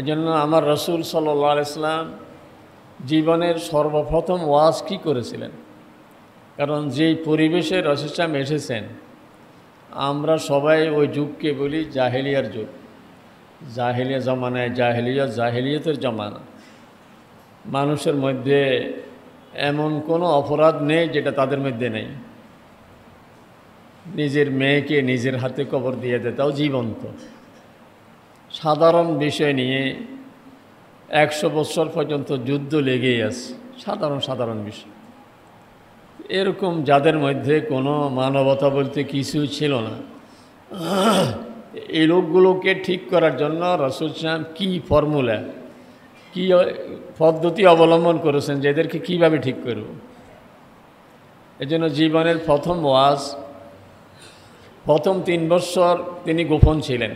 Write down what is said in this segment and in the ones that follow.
এজন্য আমার রসুল সাল্লাম ইসলাম জীবনের সর্বপ্রথম ওয়াজ কী করেছিলেন কারণ যেই পরিবেশে রসেসাম এসেছেন আমরা সবাই ওই যুগকে বলি জাহেলিয়ার যুগ জাহেলিয়া জমানায় জাহেলিয়া জাহেলিয়তের জমানা মানুষের মধ্যে এমন কোনো অপরাধ নেই যেটা তাদের মধ্যে নেই নিজের মেয়েকে নিজের হাতে কবর দিয়ে দেয় তাও জীবন্ত সাধারণ বিষয় নিয়ে একশো বছর পর্যন্ত যুদ্ধ লেগেই আছে সাধারণ সাধারণ বিষয় এরকম যাদের মধ্যে কোনো মানবতা বলতে কিছু ছিল না এই লোকগুলোকে ঠিক করার জন্য রসুল সাহেব কী ফর্মুলা কী পদ্ধতি অবলম্বন করেছেন যে এদেরকে কীভাবে ঠিক করব এজন্য জীবনের প্রথম ওয়াজ প্রথম তিন বছর তিনি গোপন ছিলেন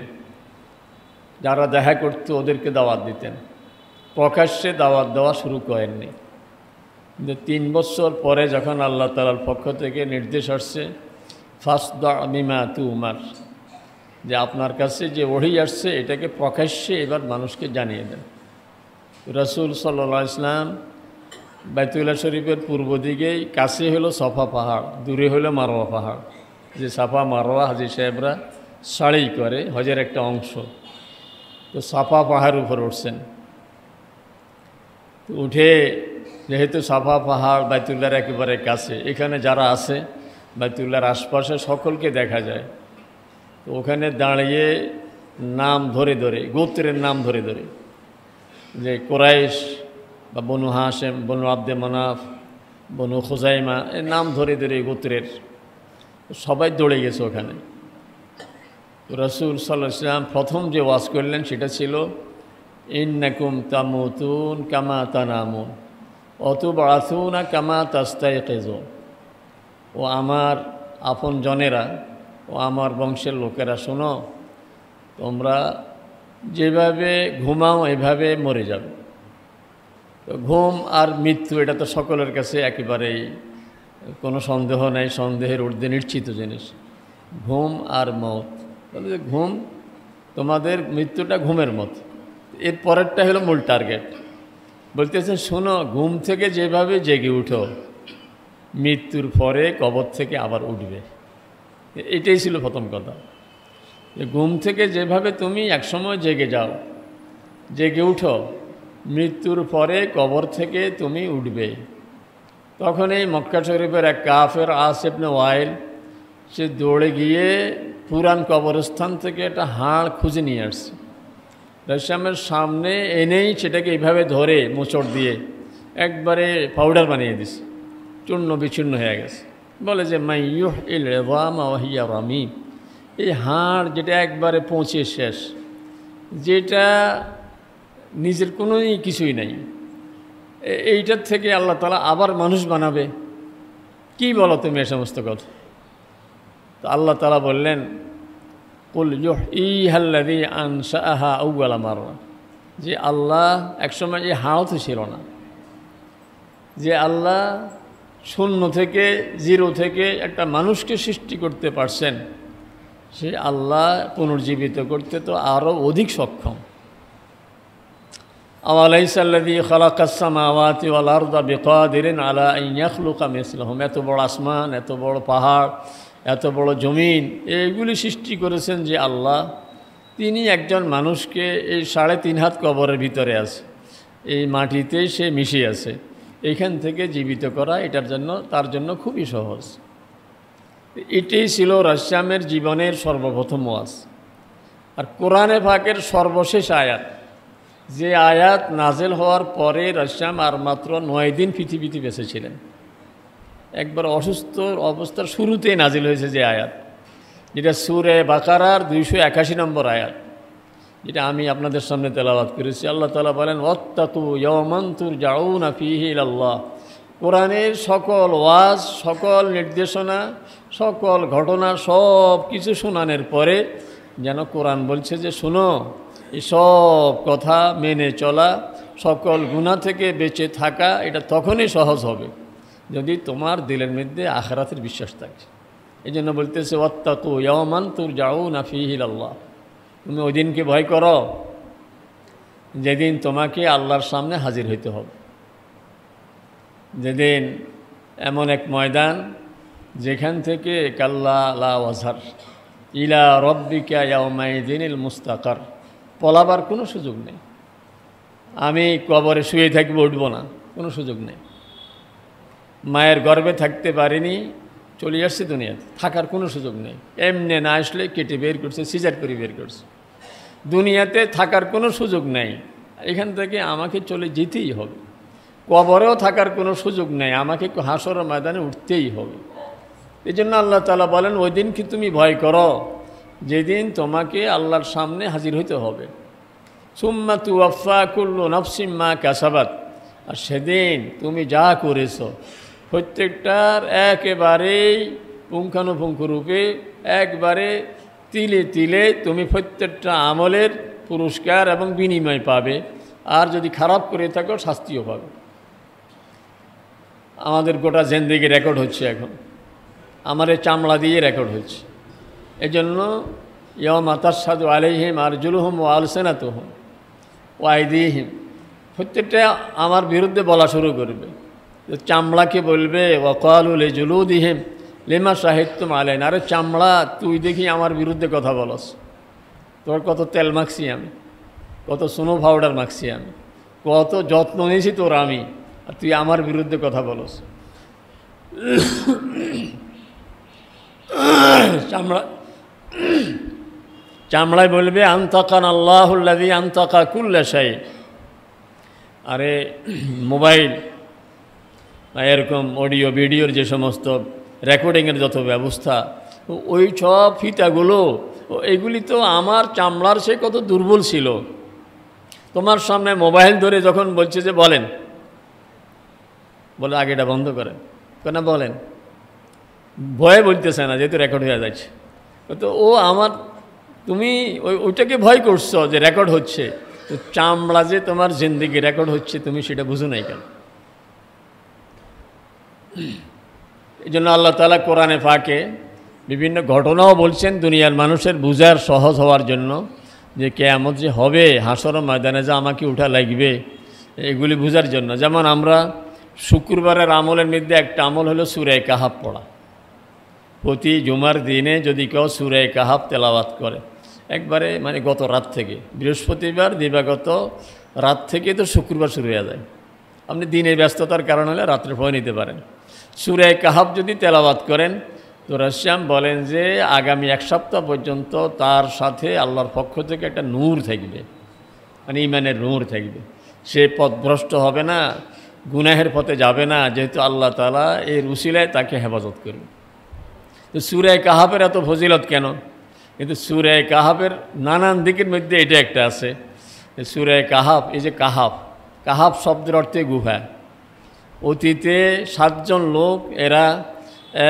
যারা দেখা করতো ওদেরকে দাওয়াত দিতেন প্রকাশ্যে দাওয়াত দেওয়া শুরু করেননি কিন্তু তিন বছর পরে যখন আল্লাহ তালার পক্ষ থেকে নির্দেশ আসছে ফার্স্ট দিমা তু উমার যে আপনার কাছে যে ওহি আসছে এটাকে প্রকাশ্যে এবার মানুষকে জানিয়ে দেন রসুল সাল্লা ইসলাম বাইতুল্লাহ শরীফের পূর্ব দিকেই কাছে হলো সফা পাহাড় দূরে হলো মারোয়া পাহাড় যে সাফা মারোয়া হাজি সাহেবরা শাড়ি করে হজের একটা অংশ তো সাফা পাহাড় উপর উঠছেন উঠে যেহেতু সাফা পাহাড় বাইতুল্লার একেবারে কাছে এখানে যারা আছে বাইতুল্লার আশপাশে সকলকে দেখা যায় তো ওখানে দাঁড়িয়ে নাম ধরে ধরে গোত্রের নাম ধরে ধরে যে কোরাইশ বা বনু হাসেম বনু আব্দে মানাফ বনু খোজাইমা এর নাম ধরে ধরে গোত্রের সবাই দৌড়ে গেছে ওখানে রসুল সাল্লাহ ইসলাম প্রথম যে ওয়াজ করলেন সেটা ছিল ইন্নাকুম তামুতুন কামা তানামুন অতু বাড়াতুনা কামা তাস্তায় কেজ ও আমার আপন জনেরা ও আমার বংশের লোকেরা শোনো তোমরা যেভাবে ঘুমাও এভাবে মরে যাবে তো ঘুম আর মৃত্যু এটা তো সকলের কাছে একেবারেই কোনো সন্দেহ নেই সন্দেহের ঊর্ধ্বে নিশ্চিত জিনিস ঘুম আর মত বলে যে ঘুম তোমাদের মৃত্যুটা ঘুমের মতো এর পরেরটা হলো মূল টার্গেট বলতেছে শোনো ঘুম থেকে যেভাবে জেগে উঠো মৃত্যুর পরে কবর থেকে আবার উঠবে এটাই ছিল প্রথম কথা যে ঘুম থেকে যেভাবে তুমি একসময় জেগে যাও জেগে উঠো মৃত্যুর পরে কবর থেকে তুমি উঠবে তখন এই মক্কা শরীফের এক কাফের আসেফনে ওয়াইল সে দৌড়ে গিয়ে পুরান কবরস্থান থেকে একটা হাড় খুঁজে নিয়ে আসছে রাশিয়ামের সামনে এনেই সেটাকে এইভাবে ধরে মোচড় দিয়ে একবারে পাউডার বানিয়ে দিছে চূর্ণ বিচূর্ণ হয়ে গেছে বলে যে মাই ইউহ ইল রেবাম রামি এই হাড় যেটা একবারে পৌঁছে শেষ যেটা নিজের কোনোই কিছুই নাই এইটার থেকে আল্লাহ তালা আবার মানুষ বানাবে কি বলো তুমি এ সমস্ত কথা তো আল্লাহ তালা বললেন কুল ইহ ই হাল্লাদি আনসাহা আউ্লা মার যে আল্লাহ একসময় এই হাওতে ছিল না যে আল্লাহ শূন্য থেকে জিরো থেকে একটা মানুষকে সৃষ্টি করতে পারছেন সে আল্লাহ পুনর্জীবিত করতে তো আরও অধিক সক্ষম আওয়ালাইসাল্লাদি খালাকাসামাওয়াতি ওয়াল আরদা দিলেন আলা ইয়াখলুকা মিসলহম এত বড় আসমান এত বড় পাহাড় এত বড় জমিন এইগুলি সৃষ্টি করেছেন যে আল্লাহ তিনি একজন মানুষকে এই সাড়ে তিন হাত কবরের ভিতরে আছে এই মাটিতে সে মিশে আছে এখান থেকে জীবিত করা এটার জন্য তার জন্য খুবই সহজ এটি ছিল রাশিয়ামের জীবনের সর্বপ্রথম ওয়াজ আর কোরআনে ফাঁকের সর্বশেষ আয়াত যে আয়াত নাজেল হওয়ার পরে রাশিয়াম আর মাত্র নয় দিন পৃথিবীতে বেঁচেছিলেন একবার অসুস্থ অবস্থার শুরুতে নাজিল হয়েছে যে আয়াত যেটা সুরে বাকারার দুইশো একাশি নম্বর আয়াত যেটা আমি আপনাদের সামনে তেলাবাদ করেছি আল্লাহ তালা বলেন অত্তাকু ইয়মন্তুর না ফিহিল আল্লাহ কোরআনের সকল ওয়াজ সকল নির্দেশনা সকল ঘটনা সব কিছু শোনানোর পরে যেন কোরআন বলছে যে শোনো এই সব কথা মেনে চলা সকল গুণা থেকে বেঁচে থাকা এটা তখনই সহজ হবে যদি তোমার দিলের মধ্যে আখরাতের বিশ্বাস থাকে এই জন্য বলতেছে অত্যাকু ইয়মান তুর যাও না হিল আল্লাহ তুমি ওই দিনকে ভয় করো যেদিন তোমাকে আল্লাহর সামনে হাজির হইতে হবে যেদিন এমন এক ময়দান যেখান থেকে কাল্লা লা ইলা রব্বিকা ইয়ামাইদিনিল মুস্তাকার পলাবার কোনো সুযোগ নেই আমি কবরে শুয়ে থাকবো উঠবো না কোনো সুযোগ নেই মায়ের গর্বে থাকতে পারিনি চলে আসছে দুনিয়াতে থাকার কোনো সুযোগ নেই এমনি না আসলে কেটে বের করছে সিজার করে বের করছে দুনিয়াতে থাকার কোনো সুযোগ নেই এখান থেকে আমাকে চলে যেতেই হবে কবরেও থাকার কোনো সুযোগ নেই আমাকে হাসর ময়দানে উঠতেই হবে এই জন্য আল্লাহ তালা বলেন ওই দিন কি তুমি ভয় করো যেদিন তোমাকে আল্লাহর সামনে হাজির হইতে হবে সুম্মা তু আফা কুল্লু নফসিম্মা কাসাবাত আর সেদিন তুমি যা করেছো প্রত্যেকটার একেবারেই পুঙ্খানুপুঙ্খ রূপে একবারে তিলে তিলে তুমি প্রত্যেকটা আমলের পুরস্কার এবং বিনিময় পাবে আর যদি খারাপ করে থাকো শাস্তিও পাবে আমাদের গোটা জেন্দিগি রেকর্ড হচ্ছে এখন আমার চামড়া দিয়ে রেকর্ড হচ্ছে এজন্য ইয় মাতার সাদু আলাইহিম আর জুলুহম ও ওয়াই দিহিম প্রত্যেকটা আমার বিরুদ্ধে বলা শুরু করবে চামড়াকে বলবে জুলু দিহেম লেমা সাহিত্য মালেন আরে চামড়া তুই দেখি আমার বিরুদ্ধে কথা বলস তোর কত তেল মাখছি আমি কত সোনো পাউডার মাখছি আমি কত যত্ন নিয়েছি তোর আমি আর তুই আমার বিরুদ্ধে কথা বলস চামড়া চামড়ায় বলবে আন্তকান আল্লাহুল্লাদি আন্তকা কুল্লা সাই আরে মোবাইল এরকম অডিও ভিডিওর যে সমস্ত রেকর্ডিংয়ের যত ব্যবস্থা ওই সব ফিতাগুলো এগুলি তো আমার চামড়ার সে কত দুর্বল ছিল তোমার সামনে মোবাইল ধরে যখন বলছে যে বলেন বলে আগেটা বন্ধ করে কেন বলেন ভয়ে বলতেছে না যেহেতু রেকর্ড হয়ে যাচ্ছে তো ও আমার তুমি ওই ওইটাকে ভয় করছো যে রেকর্ড হচ্ছে তো চামড়া যে তোমার জিন্দিগি রেকর্ড হচ্ছে তুমি সেটা বুঝো নাই কেন এই জন্য আল্লাহ তালা কোরআনে ফাঁকে বিভিন্ন ঘটনাও বলছেন দুনিয়ার মানুষের বুঝার সহজ হওয়ার জন্য যে কেয়ামত যে হবে হাসর ময়দানে যা আমাকে উঠা লাগবে এগুলি বুঝার জন্য যেমন আমরা শুক্রবারের আমলের মধ্যে একটা আমল হলো সুরে কাহাব পড়া প্রতি জুমার দিনে যদি কেউ সুরে কাহাব তেলাবাত করে একবারে মানে গত রাত থেকে বৃহস্পতিবার দিবাগত রাত থেকে তো শুক্রবার শুরু হয়ে যায় আপনি দিনের ব্যস্ততার কারণ হলে রাত্রে ভয় নিতে পারেন সুরে কাহাব যদি তেলাবাত করেন তো রাশিয়াম বলেন যে আগামী এক সপ্তাহ পর্যন্ত তার সাথে আল্লাহর পক্ষ থেকে একটা নূর থাকবে মানে ইমানের নূর থাকবে সে পথভ্রষ্ট হবে না গুনাহের পথে যাবে না যেহেতু আল্লাহ তালা এই উশিলায় তাকে হেফাজত করবে তো সুরে কাহাবের এত ফজিলত কেন কিন্তু সুরে কাহাবের নানান দিকের মধ্যে এটা একটা আছে সুরে কাহাব এই যে কাহাব কাহাব শব্দের অর্থে গুহা অতীতে সাতজন লোক এরা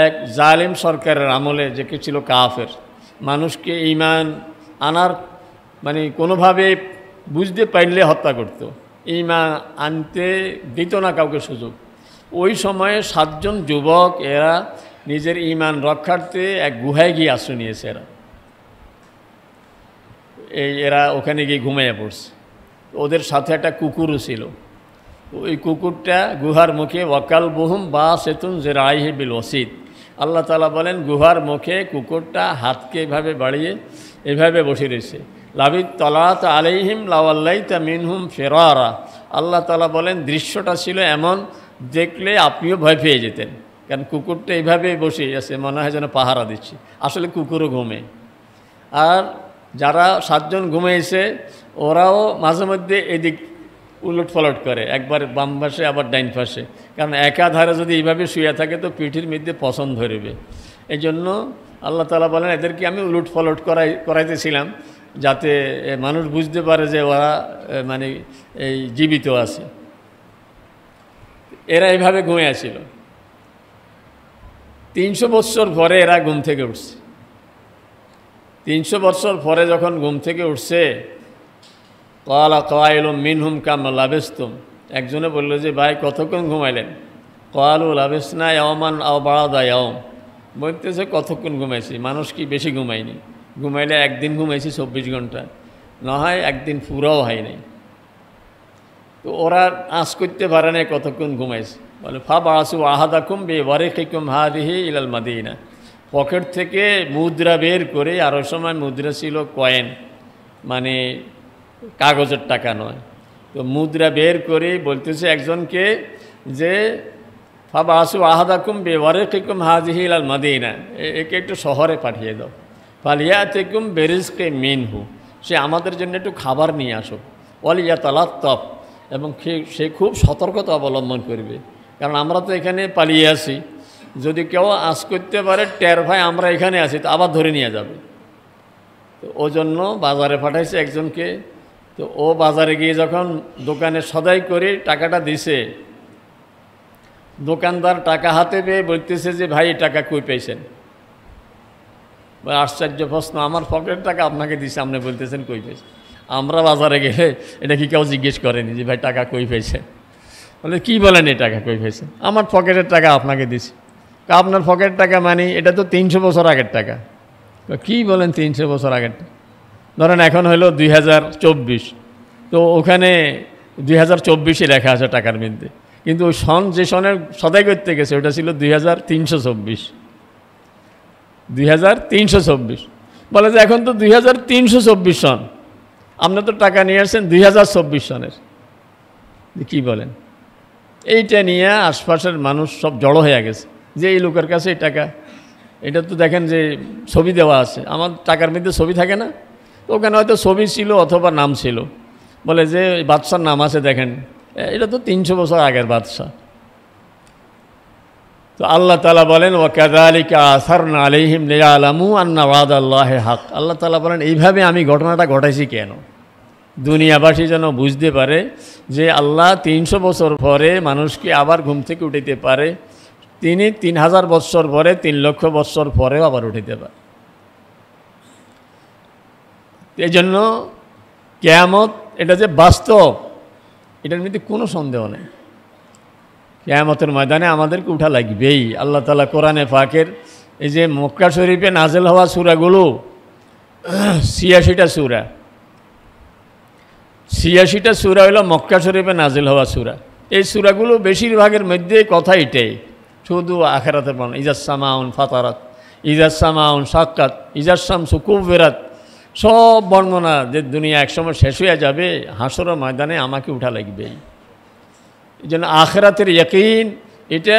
এক জালিম সরকারের আমলে যে কি ছিল কাফের মানুষকে ইমান আনার মানে কোনোভাবে বুঝতে পারলে হত্যা করত। ইমান আনতে দিত না কাউকে সুযোগ ওই সময়ে সাতজন যুবক এরা নিজের ইমান রক্ষার্থে এক গুহায় গিয়ে আশ্রয় নিয়েছে এরা এই এরা ওখানে গিয়ে ঘুমাইয়া পড়ছে ওদের সাথে একটা কুকুরও ছিল ওই কুকুরটা গুহার মুখে ওয়াকাল বহুম বা সেতুন যে রাইহে বিল ওসিদ আল্লাহ তালা বলেন গুহার মুখে কুকুরটা হাতকে এভাবে বাড়িয়ে এভাবে বসে রয়েছে লাবিদ তলাত আলাইহিম লাওয়াল্লাই তা মিনহুম ফেরারা আল্লাহ তালা বলেন দৃশ্যটা ছিল এমন দেখলে আপনিও ভয় পেয়ে যেতেন কারণ কুকুরটা এইভাবে বসে আছে মনে হয় যেন পাহারা দিচ্ছে আসলে কুকুরও ঘুমে আর যারা সাতজন ঘুমিয়েছে ওরাও মাঝে মধ্যে এদিক উলট পালট করে একবার বাম পাশে আবার ডাইন পাশে কারণ একাধারে যদি এইভাবে শুয়ে থাকে তো পিঠির মধ্যে পছন্দ ধরবে এই জন্য আল্লাহ তালা বলেন এদেরকে আমি উলট পালট করাই করাইতেছিলাম যাতে মানুষ বুঝতে পারে যে ওরা মানে এই জীবিত আছে এরা এইভাবে ঘুমে আসিল তিনশো বৎসর পরে এরা ঘুম থেকে উঠছে তিনশো বৎসর পরে যখন ঘুম থেকে উঠছে কলা মিন মিনহুম কাম লাভেস্তুম একজনে বলল যে ভাই কতক্ষণ ঘুমাইলেন কয়ালু লাভেসনা অমান আও বাড়াদা অম বলতেছে কতক্ষণ ঘুমাইছি মানুষ কি বেশি ঘুমায়নি ঘুমাইলে একদিন ঘুমাইছি চব্বিশ ঘন্টা না হয় একদিন পুরাও হয় নাই তো ওরা আঁচ করতে পারে না কতক্ষণ ঘুমাইছে বলে ফা বাড়াসু আহাদা বে ওয়ারে কেকুম হারিহি ইলাল না পকেট থেকে মুদ্রা বের করে আরও সময় মুদ্রা ছিল কয়েন মানে কাগজের টাকা নয় তো মুদ্রা বের করে বলতেছে একজনকে যে ফাবা আসু আহাদাকুম বেওয়ারে কেকুম হাজিহিল আল মাদিনা একে একটু শহরে পাঠিয়ে দাও পালিয়া তেকুম বেরিজকে হু সে আমাদের জন্য একটু খাবার নিয়ে আসুক অলিয়া তপ এবং সে খুব সতর্কতা অবলম্বন করবে কারণ আমরা তো এখানে পালিয়ে আসি যদি কেউ আস করতে পারে টের ভাই আমরা এখানে আছি তো আবার ধরে নিয়ে যাবে তো ওজন্য বাজারে পাঠাইছে একজনকে তো ও বাজারে গিয়ে যখন দোকানে সদাই করে টাকাটা দিছে দোকানদার টাকা হাতে পেয়ে বলতেছে যে ভাই টাকা কই পেয়েছেন আশ্চর্য প্রশ্ন আমার পকেটের টাকা আপনাকে দিছে আপনি বলতেছেন কই পেয়েছেন আমরা বাজারে গেলে এটা কি কেউ জিজ্ঞেস করেনি যে ভাই টাকা কই পেয়েছে বলে কী বলেন এই টাকা কই পেয়েছে আমার পকেটের টাকা আপনাকে দিছি আপনার পকেটের টাকা মানে এটা তো তিনশো বছর আগের টাকা কি বলেন তিনশো বছর আগের টাকা ধরেন এখন হলো দুই তো ওখানে দুই হাজার চব্বিশে লেখা আছে টাকার মধ্যে কিন্তু ওই সন যে সনের সদাই করতে গেছে ওটা ছিল দুই হাজার তিনশো চব্বিশ দুই হাজার তিনশো চব্বিশ বলে যে এখন তো দুই হাজার তিনশো চব্বিশ সন আপনি তো টাকা নিয়ে আসছেন দুই হাজার চব্বিশ সনের কী বলেন এইটা নিয়ে আশপাশের মানুষ সব জড়ো হয়ে গেছে যে এই লোকের কাছে এই টাকা এটা তো দেখেন যে ছবি দেওয়া আছে আমার টাকার মধ্যে ছবি থাকে না তো ওখানে হয়তো ছবি ছিল অথবা নাম ছিল বলে যে বাদশার নাম আছে দেখেন এটা তো তিনশো বছর আগের বাদশাহ তো আল্লাহ তালা বলেন ও কাদালিকা আসার আলিহিম আলামু আন্না ওয়াদ আল্লাহ হাক আল্লাহ তালা বলেন এইভাবে আমি ঘটনাটা ঘটাইছি কেন দুনিয়াবাসী যেন বুঝতে পারে যে আল্লাহ তিনশো বছর পরে মানুষকে আবার ঘুম থেকে উঠিতে পারে তিনি তিন হাজার বৎসর পরে তিন লক্ষ বৎসর পরেও আবার উঠিতে পারে এই জন্য কেয়ামত এটা যে বাস্তব এটার মধ্যে কোনো সন্দেহ নেই কেয়ামতের ময়দানে আমাদেরকে উঠা লাগবেই আল্লাহ তালা কোরআনে ফাঁকের এই যে মক্কা শরীফে নাজেল হওয়া সুরাগুলো ছিয়াশিটা সুরা ছিয়াশিটা সুরা হইল মক্কা শরীফে নাজেল হওয়া সুরা এই সুরাগুলো বেশিরভাগের মধ্যে কথা এটাই শুধু আখেরাতের মান ইজাসামাউন ফাতারাত ইজাসামাউন সামাউন সাক্কাত সুকুব শামসু সব বর্ণনা যে দুনিয়া একসময় শেষ হয়ে যাবে হাসর ময়দানে আমাকে উঠা লাগবেই এই জন্য আখেরাতের ইয়কিন এটা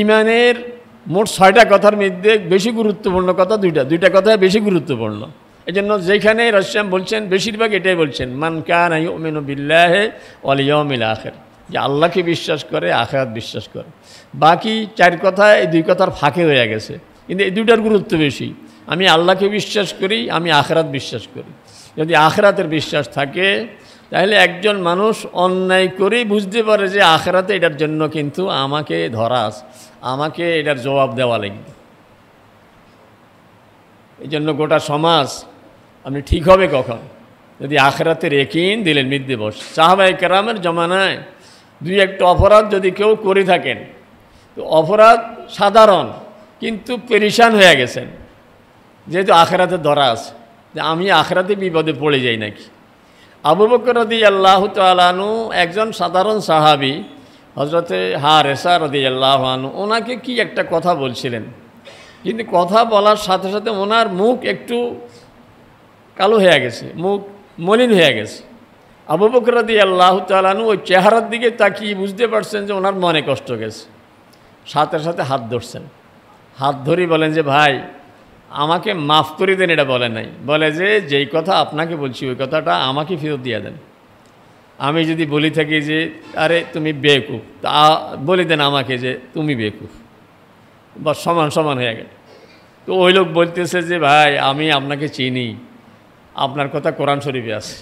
ইমানের মোট ছয়টা কথার মধ্যে বেশি গুরুত্বপূর্ণ কথা দুইটা দুইটা কথা বেশি গুরুত্বপূর্ণ এই জন্য যেখানে রশ্যাম বলছেন বেশিরভাগ এটাই বলছেন মান কান মেনু বিল্লাহে অলিয়মিল আখের যে আল্লাহকে বিশ্বাস করে আখেরাত বিশ্বাস করে বাকি চার কথা এই দুই কথার ফাঁকে হয়ে গেছে কিন্তু এই দুইটার গুরুত্ব বেশি আমি আল্লাহকে বিশ্বাস করি আমি আখরাত বিশ্বাস করি যদি আখরাতের বিশ্বাস থাকে তাহলে একজন মানুষ অন্যায় করেই বুঝতে পারে যে আখরাতে এটার জন্য কিন্তু আমাকে ধরাস আমাকে এটার জবাব দেওয়া লাগবে এই জন্য গোটা সমাজ আপনি ঠিক হবে কখন যদি আখরাতের একিন দিলেন মিদ দিবস সাহাবাই কেরামের জমানায় দুই একটা অপরাধ যদি কেউ করে থাকেন তো অপরাধ সাধারণ কিন্তু পেরিশান হয়ে গেছেন যেহেতু আখেরাতে ধরা আছে যে আমি আখেরাতে বিপদে পড়ে যাই নাকি আবু বকর রদি আল্লাহ তালু একজন সাধারণ সাহাবি হজরতে হা রেসা রদি আল্লাহ আনু ওনাকে কি একটা কথা বলছিলেন কিন্তু কথা বলার সাথে সাথে ওনার মুখ একটু কালো হয়ে গেছে মুখ মলিন হয়ে গেছে আবু বকর রদি আল্লাহ তালু ওই চেহারার দিকে তাকিয়ে বুঝতে পারছেন যে ওনার মনে কষ্ট গেছে সাথে সাথে হাত ধরছেন হাত ধরি বলেন যে ভাই আমাকে মাফ করে দেন এটা বলে নাই বলে যে যেই কথা আপনাকে বলছি ওই কথাটা আমাকে ফেরত দিয়ে দেন আমি যদি বলি থাকি যে আরে তুমি বেকুফ তা বলে দেন আমাকে যে তুমি বেকুফ বা সমান সমান হয়ে গেল তো ওই লোক বলতেছে যে ভাই আমি আপনাকে চিনি আপনার কথা কোরআন শরীফে আছে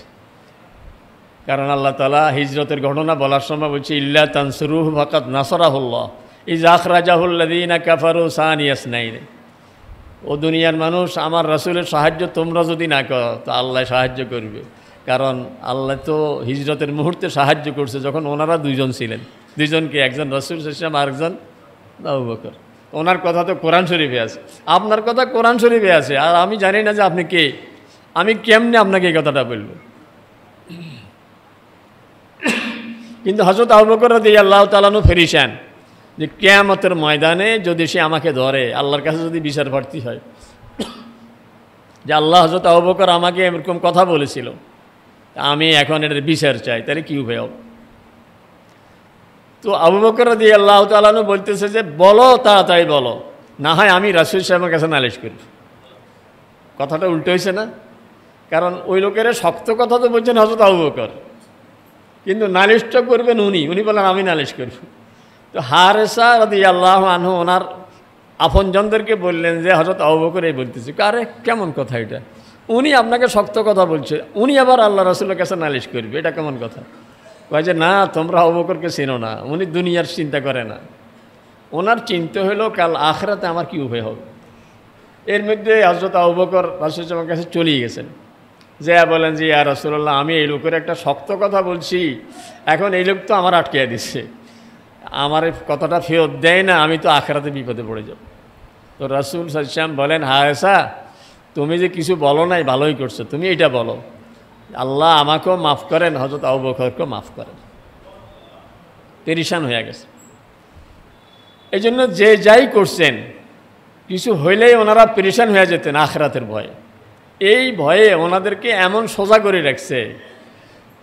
কারণ আল্লাহ তালা হিজরতের ঘটনা বলার সময় বলছে ইল্লা তানসরুহ ফাকাত নাসরাহুল্লাহ ইজ আখরাজাহুল্লাদিনা কাফারু সাহানিয়াস নাই রে ও দুনিয়ার মানুষ আমার রাসুলের সাহায্য তোমরা যদি না করো তো আল্লাহ সাহায্য করবে কারণ আল্লাহ তো হিজরতের মুহূর্তে সাহায্য করছে যখন ওনারা দুইজন ছিলেন দুইজনকে একজন রসুল ইসলাম আরেকজন একজন বকর ওনার কথা তো কোরআন শরীফে আছে আপনার কথা কোরআন শরীফে আছে আর আমি জানি না যে আপনি কে আমি কেমনে আপনাকে এই কথাটা বলব কিন্তু হজরত আবুবকর রাজি আল্লাহ তালানো ফেরিসান যে কেয়ামতের ময়দানে যদি সে আমাকে ধরে আল্লাহর কাছে যদি বিচার প্রার্থী হয় যে আল্লাহ হজরত অবকর আমাকে এরকম কথা বলেছিল আমি এখন এটার বিচার চাই তাহলে কী উপায় তো আবু বকর দিয়ে আল্লাহ তালু বলতেছে যে বলো তাড়াতাড়ি বলো না হয় আমি রাসুল সাহেবের কাছে নালিশ করি কথাটা উল্টো হয়েছে না কারণ ওই লোকের শক্ত কথা তো বলছেন হজরত আবু বকর কিন্তু নালিশটা করবেন উনি উনি বলেন আমি নালিশ করবো তো হারেসা রদি আল্লাহ আনহু ওনার আপনজনদেরকে বললেন যে হজরত অবকর এই বলতেছি আরে কেমন কথা এটা উনি আপনাকে শক্ত কথা বলছে উনি আবার আল্লাহ রসুলের কাছে নালিশ করবে এটা কেমন কথা কয় যে না তোমরা অবকরকে চেনো না উনি দুনিয়ার চিন্তা করে না ওনার চিন্তা হলো কাল আখরাতে আমার কী উভয় হবে এর মধ্যে হজরত আবুবকর আমার কাছে চলিয়ে গেছেন যে বলেন যে ইয়া রসুল্লাহ আমি এই লোকের একটা শক্ত কথা বলছি এখন এই লোক তো আমার আটকে দিচ্ছে আমার কথাটা ফেরত দেয় না আমি তো আখড়াতে বিপদে পড়ে যাব তো রাসুল সাজ্জাম বলেন হায়সা হ্যাঁ তুমি যে কিছু বলো নাই ভালোই করছো তুমি এটা বলো আল্লাহ আমাকেও মাফ করেন হজরত আবু বকরকেও মাফ করেন পেরিশান হয়ে গেছে এই জন্য যে যাই করছেন কিছু হইলেই ওনারা পেরিশান হয়ে যেতেন আখরাতের ভয়ে এই ভয়ে ওনাদেরকে এমন সোজা করে রাখছে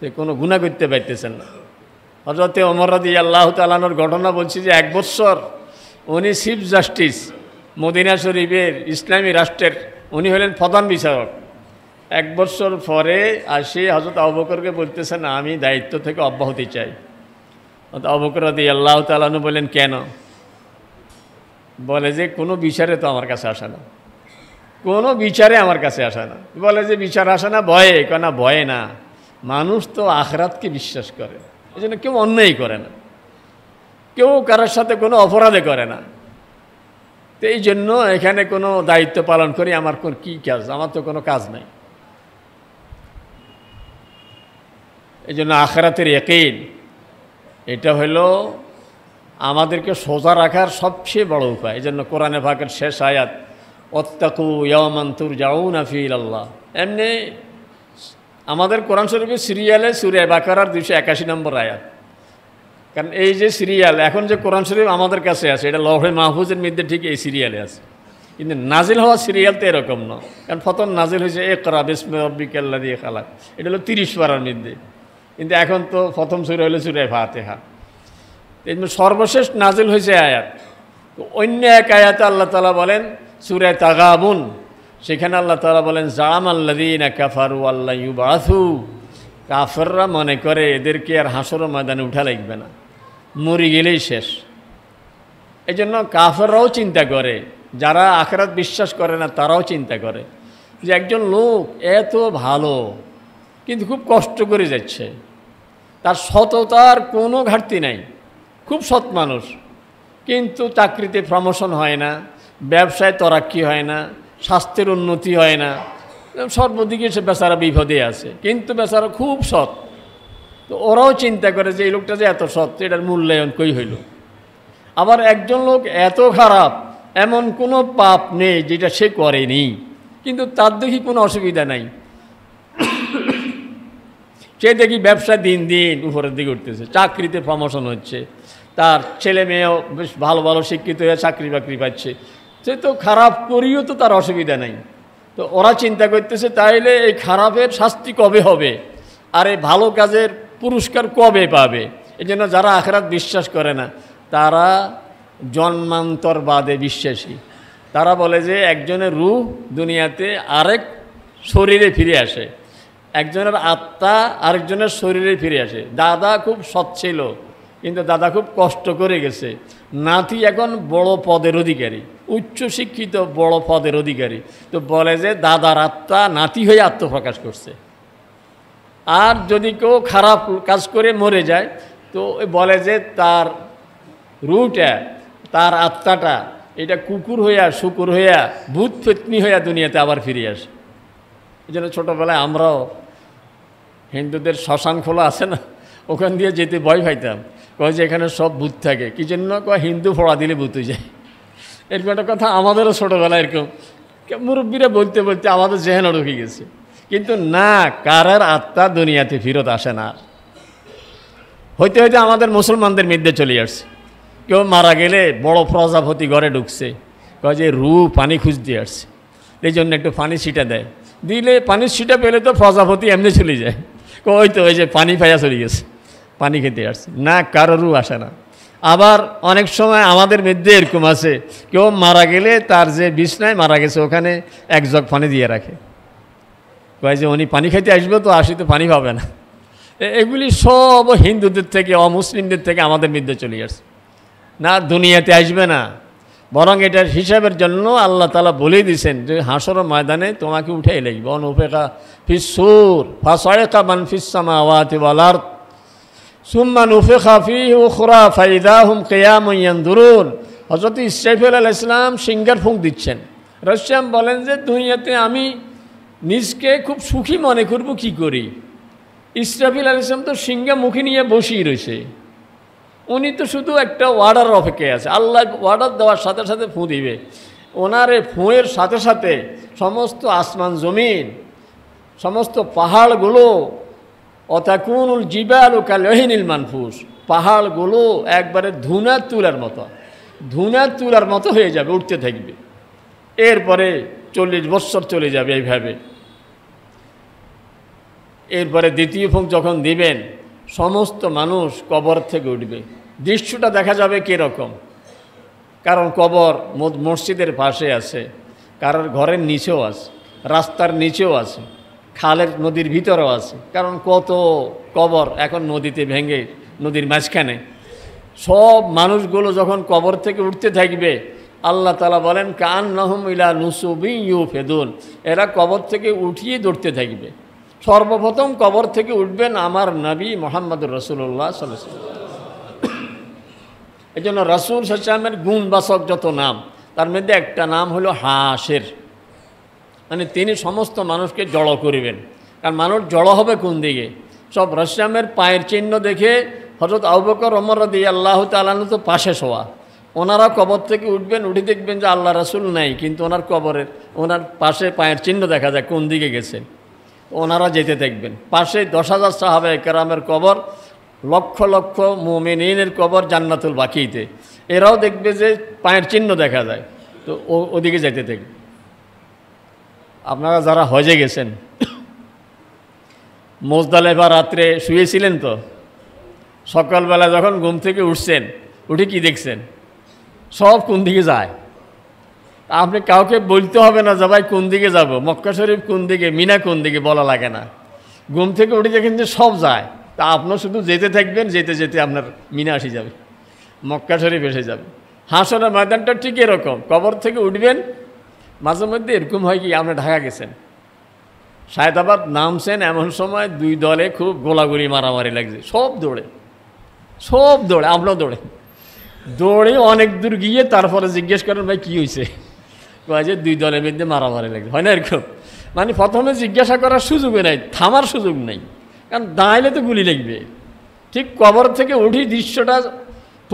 যে কোনো গুণা করতে পারতেছেন না হজরতে অমরাদি আল্লাহ তালানোর ঘটনা বলছি যে এক বৎসর উনি চিফ জাস্টিস মদিনা শরীফের ইসলামী রাষ্ট্রের উনি হলেন প্রধান বিচারক এক বৎসর পরে আসে হজরত অবকরকে বলতেছেন আমি দায়িত্ব থেকে অব্যাহতি চাই অবকর আল্লাহ তালানু বলেন কেন বলে যে কোনো বিচারে তো আমার কাছে আসে না কোনো বিচারে আমার কাছে আসে না বলে যে বিচার আসে না ভয়ে কেন ভয়ে না মানুষ তো আখরাতকে বিশ্বাস করে এই জন্য কেউ অন্যায় করে না কেউ কারোর সাথে কোনো অপরাধে করে না তো এই জন্য এখানে কোনো দায়িত্ব পালন করি আমার কোন কী কাজ আমার তো কোনো কাজ নাই এই জন্য আখেরাতের একই এটা হলো আমাদেরকে সোজা রাখার সবচেয়ে বড় উপায় এই জন্য কোরআনে ফাঁকের শেষ আয়াত অত্যাকু ইয়ামান্তুর তুর জাউন আফিল আল্লাহ এমনি আমাদের কোরআন শরীফের সিরিয়ালে সুরে বাকারার দুইশো একাশি নম্বর আয়াত কারণ এই যে সিরিয়াল এখন যে কোরআন শরীফ আমাদের কাছে আছে এটা লহে মাহফুজের মধ্যে ঠিক এই সিরিয়ালে আছে কিন্তু নাজিল হওয়া সিরিয়াল তো এরকম না কারণ ফতন নাজিল হয়েছে এ করা বিসমিকাল্লা দিয়ে খালাক এটা হলো তিরিশ পারার মধ্যে কিন্তু এখন তো প্রথম সুরে হলো সুরে ফাতেহা সর্বশেষ নাজিল হয়েছে আয়াত অন্য এক আয়াতে আল্লাহ তালা বলেন সুরে তাগাবুন সেখানে আল্লাহ তালা বলেন জাম আল্লাদিনা কাফারু আল্লাহ ইউবাসু কাফেররা মনে করে এদেরকে আর হাসর ময়দানে উঠা লাগবে না মরি গেলেই শেষ এই জন্য কাফেররাও চিন্তা করে যারা আখরাত বিশ্বাস করে না তারাও চিন্তা করে যে একজন লোক এত ভালো কিন্তু খুব কষ্ট করে যাচ্ছে তার সততার কোনো ঘাটতি নাই খুব সৎ মানুষ কিন্তু চাকরিতে প্রমোশন হয় না ব্যবসায় তরাক্কি হয় না স্বাস্থ্যের উন্নতি হয় না সর্বদিকে সে বেচারা বিপদে আছে কিন্তু বেচারা খুব সৎ তো ওরাও চিন্তা করে যে এই লোকটা যে এত সৎ এটার মূল্যায়ন কই হইল আবার একজন লোক এত খারাপ এমন কোনো পাপ নেই যেটা সে করেনি কিন্তু তার দেখি কোনো অসুবিধা নাই সে দেখি ব্যবসা দিন দিন উপরের দিকে উঠতেছে চাকরিতে প্রমোশন হচ্ছে তার ছেলে মেয়েও বেশ ভালো ভালো শিক্ষিত হয়ে চাকরি বাকরি পাচ্ছে সে তো খারাপ করিও তো তার অসুবিধা নাই তো ওরা চিন্তা করতেছে তাইলে এই খারাপের শাস্তি কবে হবে আর এই ভালো কাজের পুরস্কার কবে পাবে এই জন্য যারা আখরাত বিশ্বাস করে না তারা জন্মান্তর বাদে বিশ্বাসী তারা বলে যে একজনের রুহ দুনিয়াতে আরেক শরীরে ফিরে আসে একজনের আত্মা আরেকজনের শরীরে ফিরে আসে দাদা খুব সৎ ছিল কিন্তু দাদা খুব কষ্ট করে গেছে নাতি এখন বড় পদের অধিকারী উচ্চশিক্ষিত বড় পদের অধিকারী তো বলে যে দাদার আত্মা নাতি হয়ে আত্মপ্রকাশ করছে আর যদি কেউ খারাপ কাজ করে মরে যায় তো বলে যে তার রুটা তার আত্মাটা এটা কুকুর হইয়া শুকুর হইয়া ভূত ফেতনি হইয়া দুনিয়াতে আবার ফিরে আসে এই জন্য ছোটোবেলায় আমরাও হিন্দুদের শ্মশান খোলা আছে না ওখান দিয়ে যেতে ভয় পাইতাম কয় যে এখানে সব ভূত থাকে কী জন্য কয় হিন্দু ফোড়া দিলে ভূত হয়ে যায় এরকম একটা কথা আমাদেরও ছোটোবেলায় এরকম মুরব্বীরা বলতে বলতে আমাদের জেহেন ঢুকে গেছে কিন্তু না কারার আত্মা দুনিয়াতে ফিরত আসে না হইতে হইতে আমাদের মুসলমানদের মধ্যে চলে আসছে কেউ মারা গেলে বড় প্রজাপতি ঘরে ঢুকছে কয় যে রু পানি খুঁজতে আসছে এই জন্য একটু পানি ছিটা দেয় দিলে পানির ছিটা পেলে তো প্রজাপতি এমনি চলে যায় কই তো ওই যে পানি পাইয়া চলে গেছে পানি খেতে আসছে না কারোরু আসে না আবার অনেক সময় আমাদের মধ্যে এরকম আছে কেউ মারা গেলে তার যে বিছনায় মারা গেছে ওখানে এক জগ পানি দিয়ে রাখে কয় যে উনি পানি খাইতে আসবে তো আসি তো পানি পাবে না এগুলি সব হিন্দুদের থেকে অমুসলিমদের থেকে আমাদের মধ্যে চলে আসছে না দুনিয়াতে আসবে না বরং এটার হিসাবের জন্য আল্লাহ তালা বলেই দিয়েছেন যে হাঁসর ময়দানে তোমাকে উঠেই লাগবে অনুপেকা ফিসুর ফাঁসা মান ফিসামা আওয়াতে বলার্থ সুম্মা নুফেখা ফি উখরা ফাইদা হুম কেয়াম ইয়ান্দুরুন হজরত ইসরাইফুল আল ইসলাম সিঙ্গার ফুঁক দিচ্ছেন রশিয়াম বলেন যে দুনিয়াতে আমি নিজকে খুব সুখী মনে করব কি করি ইসরাফিল আল ইসলাম তো সিঙ্গা মুখে নিয়ে বসিয়ে রয়েছে উনি তো শুধু একটা ওয়ার্ডার অপেক্ষায় আছে আল্লাহ ওয়ার্ডার দেওয়ার সাথে সাথে ফুঁ দিবে ওনার এই ফুঁয়ের সাথে সাথে সমস্ত আসমান জমিন সমস্ত পাহাড়গুলো অতাকুনুল জিবালু কালহিনীল মানফুস পাহাড়গুলো একবারে ধুনা তুলার মতো ধুনা তুলার মতো হয়ে যাবে উঠতে থাকবে এরপরে চল্লিশ বৎসর চলে যাবে এইভাবে এরপরে দ্বিতীয় ফুঁক যখন দিবেন সমস্ত মানুষ কবর থেকে উঠবে দৃশ্যটা দেখা যাবে কীরকম কারণ কবর মসজিদের পাশে আছে কারোর ঘরের নিচেও আছে রাস্তার নিচেও আছে খালের নদীর ভিতরেও আছে কারণ কত কবর এখন নদীতে ভেঙে নদীর মাঝখানে সব মানুষগুলো যখন কবর থেকে উঠতে থাকবে আল্লাহ তালা বলেন কান নহম ইলা নুসুবি ইউ ফেদুন এরা কবর থেকে উঠিয়ে দৌড়তে থাকবে সর্বপ্রথম কবর থেকে উঠবেন আমার নবী মোহাম্মদুর রসুল্লাহ এই জন্য রসুল সাল্লামের গুণবাসক যত নাম তার মধ্যে একটা নাম হলো হাঁসের মানে তিনি সমস্ত মানুষকে জড়ো করিবেন কারণ মানুষ জড়ো হবে কোন দিকে সব রসিয়ামের পায়ের চিহ্ন দেখে হজরত আউবকর অমর রদি আল্লাহ তালান তো পাশে শোয়া ওনারা কবর থেকে উঠবেন উঠে দেখবেন যে আল্লাহ রাসুল নাই কিন্তু ওনার কবরের ওনার পাশে পায়ের চিহ্ন দেখা যায় কোন দিকে গেছে ওনারা যেতে দেখবেন পাশে দশ হাজার সাহাবে কেরামের কবর লক্ষ লক্ষ মোমিনের কবর জান্নাতুল বাকিতে এরাও দেখবে যে পায়ের চিহ্ন দেখা যায় তো ওদিকে যেতে দেখবে আপনারা যারা হজে গেছেন মোজদালেফা রাত্রে শুয়েছিলেন তো সকালবেলা যখন ঘুম থেকে উঠছেন উঠে কি দেখছেন সব কোন দিকে যায় আপনি কাউকে বলতে হবে না যে ভাই কোন দিকে যাব মক্কা শরীফ কোন দিকে মিনা কোন দিকে বলা লাগে না ঘুম থেকে উঠে দেখেন যে সব যায় তা আপনার শুধু যেতে থাকবেন যেতে যেতে আপনার মিনা এসে যাবে মক্কা শরীফ এসে যাবে হাসনের ময়দানটা ঠিক এরকম কবর থেকে উঠবেন মাঝে মধ্যে এরকম হয় কি আপনি ঢাকা গেছেন সায়দাবাদ নামছেন এমন সময় দুই দলে খুব গোলাগুলি মারামারি লাগছে সব দৌড়ে সব দৌড়ে আমরাও দৌড়ে দৌড়ে অনেক দূর গিয়ে তারপরে জিজ্ঞেস করেন ভাই কী হয়েছে কয় যে দুই দলের মধ্যে মারামারি লাগছে হয় না এরকম মানে প্রথমে জিজ্ঞাসা করার সুযোগে নাই থামার সুযোগ নেই কারণ দাঁড়াইলে তো গুলি লাগবে ঠিক কবর থেকে উঠি দৃশ্যটা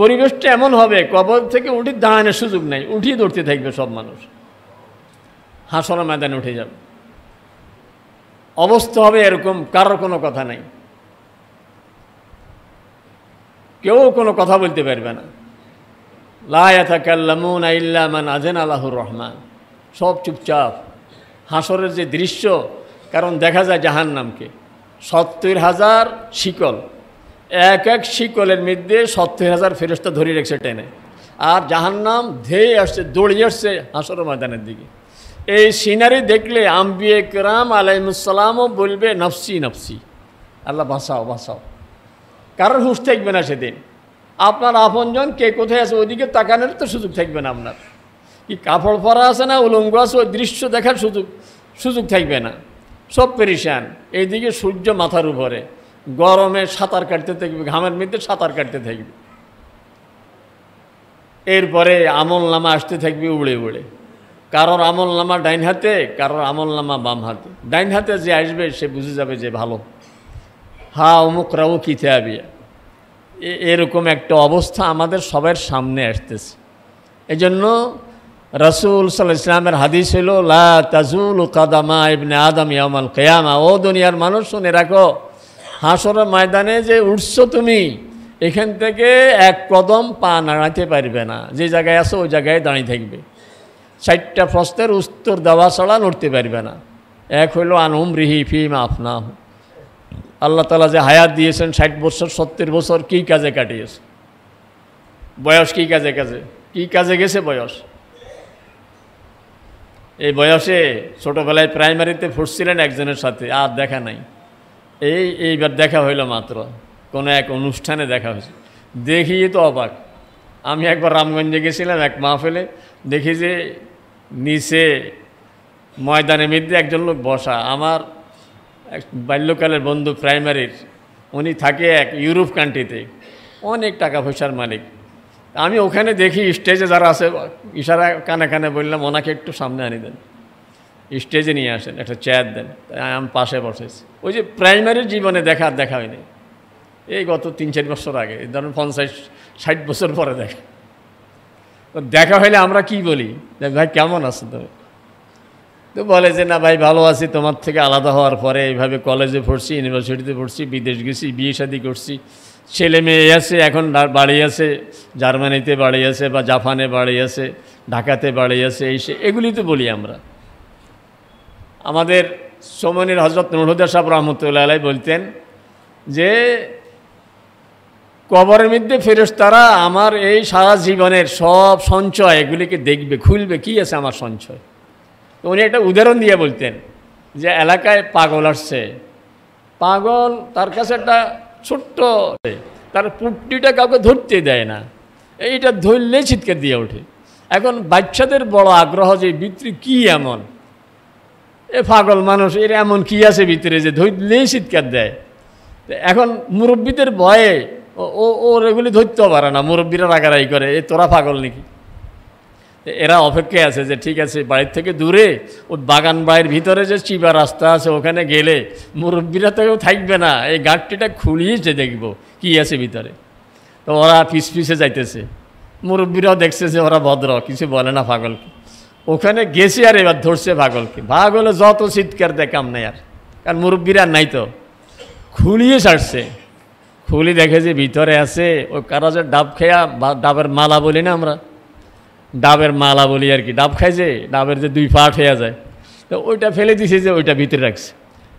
পরিবেশটা এমন হবে কবর থেকে উঠি দাঁড়ানোর সুযোগ নেই উঠিয়ে দৌড়তে থাকবে সব মানুষ হাসর ময়দানে উঠে যাবে অবস্থা হবে এরকম কারোর কোনো কথা নাই কেউ কোনো কথা বলতে পারবে না লায়াতাকাল্লামুন ইল্লা আজেন আল্লাহুর রহমান সব চুপচাপ হাসরের যে দৃশ্য কারণ দেখা যায় জাহান নামকে সত্তর হাজার শিকল এক এক শিকলের মধ্যে সত্তর হাজার ফেরস্তা ধরে রেখেছে টেনে আর জাহান্নাম ধেয়ে আসছে দৌড়িয়ে আসছে হাসর ময়দানের দিকে এই সিনারি দেখলে আম্বিয়ে কেরাম আলাইমুসালামও বলবে নফসি নফসি আল্লাহ বাসাও বাসাও কারোর হুশ থাকবে না সেদিন আপনার আপনজন কে কোথায় আছে ওদিকে তাকানোর তো সুযোগ থাকবে না আপনার কি কাপড় পরা আছে না উলঙ্গ আছে ওই দৃশ্য দেখার সুযোগ সুযোগ থাকবে না সব পেরিশান এইদিকে সূর্য মাথার উপরে গরমে সাঁতার কাটতে থাকবে ঘামের মধ্যে সাঁতার কাটতে থাকবে এরপরে আমল নামা আসতে থাকবে উড়ে উড়ে কারোর আমল নামা ডাইন হাতে কারোর আমল নামা বাম হাতে ডাইন হাতে যে আসবে সে বুঝে যাবে যে ভালো হা অমুক রাও কিতে আবিয়া এরকম একটা অবস্থা আমাদের সবার সামনে আসতেছে এই জন্য রসুল সাল্লাহ ইসলামের হাদিস হইল লা তাজুল কাদামা ইবনে আদম ইয়ামাল কেয়ামা ও দুনিয়ার মানুষ শুনে রাখো হাঁসরের ময়দানে যে উঠছো তুমি এখান থেকে এক কদম পা নাড়াতে পারবে না যে জায়গায় আছো ওই জায়গায় দাঁড়িয়ে থাকবে চারটা প্রশ্নের উত্তর দেওয়া ছাড়া লড়তে পারবে না এক হইলো আনহুম রিহি ফিম আফনা আল্লাহ তালা যে হায়াত দিয়েছেন ষাট বছর সত্তর বছর কী কাজে কাটিয়েছে বয়স কী কাজে কাজে কী কাজে গেছে বয়স এই বয়সে ছোটোবেলায় প্রাইমারিতে ফুটছিলেন একজনের সাথে আর দেখা নাই এই এইবার দেখা হইল মাত্র কোনো এক অনুষ্ঠানে দেখা হয়েছে দেখি তো অবাক আমি একবার রামগঞ্জে গেছিলাম এক ফেলে দেখি যে নিচে ময়দানের মধ্যে একজন লোক বসা আমার এক বাল্যকালের বন্ধু প্রাইমারির উনি থাকে এক ইউরোপ কান্ট্রিতে অনেক টাকা পয়সার মালিক আমি ওখানে দেখি স্টেজে যারা আছে ইশারা কানে কানে বললাম ওনাকে একটু সামনে আনি দেন স্টেজে নিয়ে আসেন একটা চেয়ার দেন আমি পাশে বসেছি ওই যে প্রাইমারির জীবনে দেখা দেখা হয়নি এই গত তিন চার বছর আগে ধরুন পঞ্চাশ ষাট বছর পরে দেখা তো দেখা হইলে আমরা কি বলি ভাই কেমন আছো তুমি তো বলে যে না ভাই ভালো আছি তোমার থেকে আলাদা হওয়ার পরে এইভাবে কলেজে পড়ছি ইউনিভার্সিটিতে পড়ছি বিদেশ গেছি বিয়ে শাদি করছি ছেলে মেয়ে আছে এখন বাড়ি আছে জার্মানিতে বাড়ি আছে বা জাপানে বাড়ি আছে ঢাকাতে বাড়ি আছে এই সে এগুলি তো বলি আমরা আমাদের সোমনির হজরত নুরহুদ্দা সাহেব রহমতুল্লাহ বলতেন যে কবরের মধ্যে ফেরস্তারা আমার এই সারা জীবনের সব সঞ্চয় এগুলিকে দেখবে খুলবে কি আছে আমার সঞ্চয় তো উনি একটা উদাহরণ দিয়ে বলতেন যে এলাকায় পাগল আসছে পাগল তার কাছে একটা ছোট্ট তার পুটটিটা কাউকে ধরতে দেয় না এইটা ধরলে চিৎকার দিয়ে ওঠে এখন বাচ্চাদের বড় আগ্রহ যে ভিতরে কি এমন এ পাগল মানুষ এর এমন কি আছে ভিতরে যে ধরলেই চিৎকার দেয় এখন মুরব্বীদের ভয়ে ও ওর এগুলি ধরতেও পারে না মুরব্বীরা রাগারাই করে এ তোরা পাগল নাকি এরা অপেক্ষায় আছে যে ঠিক আছে বাড়ির থেকে দূরে ওর বাগান বাড়ির ভিতরে যে চিবা রাস্তা আছে ওখানে গেলে মুরব্বীরা তো কেউ থাকবে না এই গাঁটটিটা খুলিয়েছে দেখব কি আছে ভিতরে তো ওরা পিস পিসে যাইতেছে মুরব্বীরাও দেখছে যে ওরা ভদ্র কিছু বলে না পাগলকে ওখানে গেছে আর এবার ধরছে পাগলকে পাগলে যত চিৎকার দেখাম না আর কারণ মুরব্বীরা নাই তো খুলিয়ে ছাড়ছে খুলি দেখে যে ভিতরে আছে ওই যে ডাব খেয়া বা ডাবের মালা বলি না আমরা ডাবের মালা বলি আর কি ডাব খাই যে ডাবের যে দুই পা হয়ে যায় তো ওইটা ফেলে দিছে যে ওইটা ভিতরে রাখছে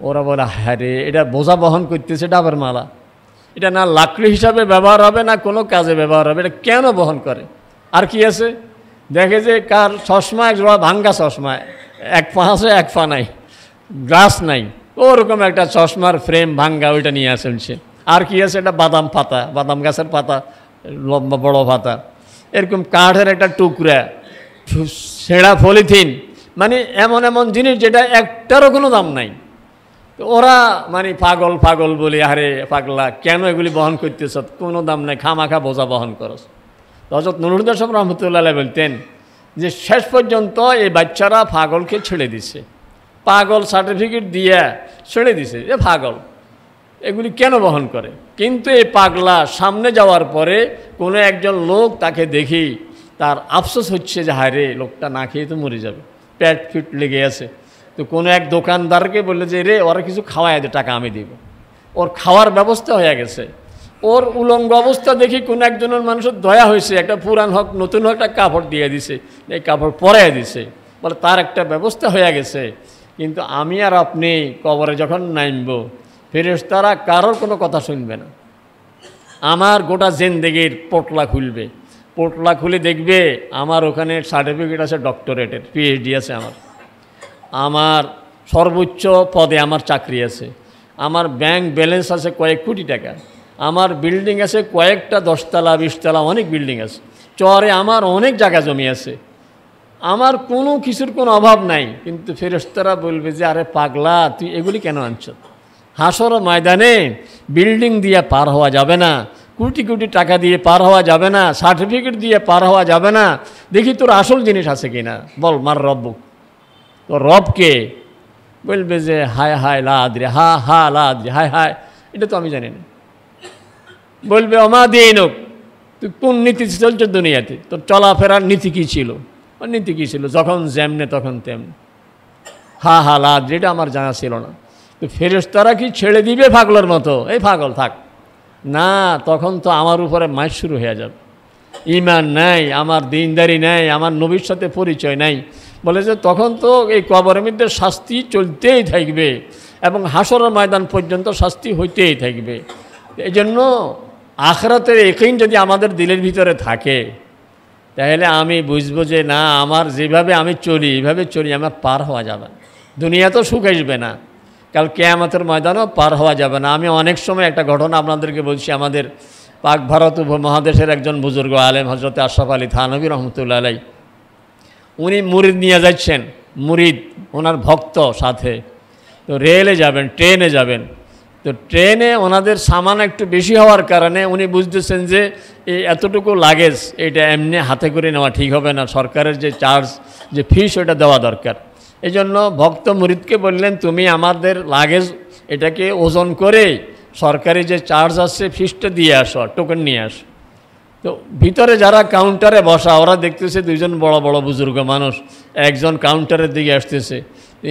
ওরা বলে রে এটা বোঝা বহন করতেছে ডাবের মালা এটা না লাকড়ি হিসাবে ব্যবহার হবে না কোনো কাজে ব্যবহার হবে এটা কেন বহন করে আর কি আছে দেখে যে কার চশমা এক জোড়া ভাঙ্গা চশমা এক পা আছে এক পা নাই গ্লাস নাই ওরকম একটা চশমার ফ্রেম ভাঙ্গা ওইটা নিয়ে আসেন সে আর কি আছে এটা বাদাম পাতা বাদাম গাছের পাতা লম্বা বড় পাতা এরকম কাঠের একটা টুকরা সেরা পলিথিন মানে এমন এমন জিনিস যেটা একটারও কোনো দাম নাই তো ওরা মানে পাগল পাগল বলি আরে পাগলা কেন এগুলি বহন করতেছ কোনো দাম নাই খামাখা বোঝা বহন করস হজরত নুরুদ্দাস রহমতুল্লাহ বলতেন যে শেষ পর্যন্ত এই বাচ্চারা পাগলকে ছেড়ে দিছে পাগল সার্টিফিকেট দিয়ে ছেড়ে দিছে যে পাগল এগুলি কেন বহন করে কিন্তু এই পাগলা সামনে যাওয়ার পরে কোনো একজন লোক তাকে দেখি তার আফসোস হচ্ছে যে হায়রে লোকটা না খেয়ে তো মরে যাবে প্যাট ফিট লেগে আছে তো কোনো এক দোকানদারকে বললে যে রে ওরা কিছু খাওয়ায় দে টাকা আমি দিব ওর খাওয়ার ব্যবস্থা হয়ে গেছে ওর উলঙ্গ অবস্থা দেখি কোন একজনের মানুষের দয়া হয়েছে একটা পুরান হোক নতুন হোক একটা কাপড় দিয়ে দিছে এই কাপড় পরাই দিছে বলে তার একটা ব্যবস্থা হয়ে গেছে কিন্তু আমি আর আপনি কবরে যখন নামব ফেরেশতারা কারোর কোনো কথা শুনবে না আমার গোটা জেন্দেগির পোটলা খুলবে পোটলা খুলে দেখবে আমার ওখানে সার্টিফিকেট আছে ডক্টরেটের পিএইচডি আছে আমার আমার সর্বোচ্চ পদে আমার চাকরি আছে আমার ব্যাংক ব্যালেন্স আছে কয়েক কোটি টাকা আমার বিল্ডিং আছে কয়েকটা দশতলা বিশতলা অনেক বিল্ডিং আছে চরে আমার অনেক জায়গা জমি আছে আমার কোনো কিছুর কোনো অভাব নাই কিন্তু ফেরস্তারা বলবে যে আরে পাগলা তুই এগুলি কেন আনছ হাসর ময়দানে বিল্ডিং দিয়ে পার হওয়া যাবে না কোটি কোটি টাকা দিয়ে পার হওয়া যাবে না সার্টিফিকেট দিয়ে পার হওয়া যাবে না দেখি তোর আসল জিনিস আছে কি না বল মার রব তোর রবকে বলবে যে হায় হায় লাদ্রে হা হা লাদ্রে হায় হায় এটা তো আমি জানি না বলবে অমা দিয়ে নোক তুই কোন নীতি চলছে দুনিয়াতে তোর চলাফেরার নীতি কী ছিল নীতি কী ছিল যখন যেমনে তখন তেমনি হা হা লাদ্রে এটা আমার জানা ছিল না তো ফেরেস্তারা কি ছেড়ে দিবে ফাগলের মতো এই ফাগল থাক না তখন তো আমার উপরে মাছ শুরু হয়ে যাবে ইমান নাই আমার দিনদারি নাই আমার নবীর সাথে পরিচয় নাই বলে যে তখন তো এই কবরের মধ্যে শাস্তি চলতেই থাকবে এবং হাসরের ময়দান পর্যন্ত শাস্তি হইতেই থাকবে এই জন্য আখরাতের একইন যদি আমাদের দিলের ভিতরে থাকে তাহলে আমি বুঝবো যে না আমার যেভাবে আমি চলি এভাবে চলি আমার পার হওয়া যাবে দুনিয়া তো সুখ আসবে না কাল কেয়ামতের ময়দানও পার হওয়া যাবে না আমি অনেক সময় একটা ঘটনা আপনাদেরকে বলছি আমাদের পাক ভারত উপমহাদেশের একজন বুজুর্গ আলেম হজরত আশরাফ আলী থানবী রহমতুল্লা আলাই উনি মুরিদ নিয়ে যাচ্ছেন মুরিদ ওনার ভক্ত সাথে তো রেলে যাবেন ট্রেনে যাবেন তো ট্রেনে ওনাদের সামান একটু বেশি হওয়ার কারণে উনি বুঝতেছেন যে এই এতটুকু লাগেজ এটা এমনি হাতে করে নেওয়া ঠিক হবে না সরকারের যে চার্জ যে ফিস ওটা দেওয়া দরকার এজন্য ভক্ত মুরিদকে বললেন তুমি আমাদের লাগেজ এটাকে ওজন করে সরকারি যে চার্জ আসছে ফিসটা দিয়ে আসো টোকেন নিয়ে আসো তো ভিতরে যারা কাউন্টারে বসা ওরা দেখতেছে দুইজন বড় বড় বুজুর্গ মানুষ একজন কাউন্টারের দিকে আসতেছে